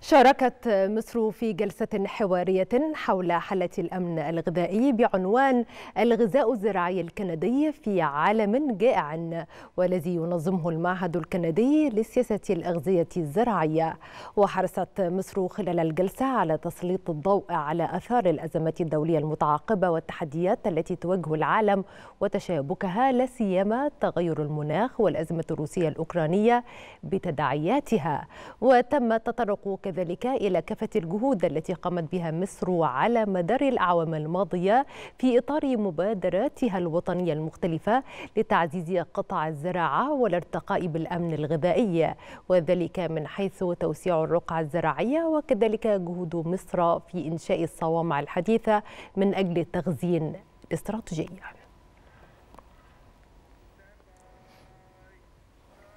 شاركت مصر في جلسة حوارية حول حالة الأمن الغذائي بعنوان الغذاء الزراعي الكندي في عالم جائع والذي ينظمه المعهد الكندي لسياسة الأغذية الزراعية وحرصت مصر خلال الجلسة على تسليط الضوء على أثار الأزمات الدولية المتعاقبة والتحديات التي تواجه العالم وتشابكها لا سيما تغير المناخ والأزمة الروسية الأوكرانية بتداعياتها وتم تطرق كذلك إلى كافة الجهود التي قامت بها مصر على مدار الأعوام الماضية في إطار مبادراتها الوطنية المختلفة لتعزيز قطع الزراعة والارتقاء بالأمن الغذائي وذلك من حيث توسيع الرقعة الزراعية وكذلك جهود مصر في إنشاء الصوامع الحديثة من أجل التخزين الاستراتيجيه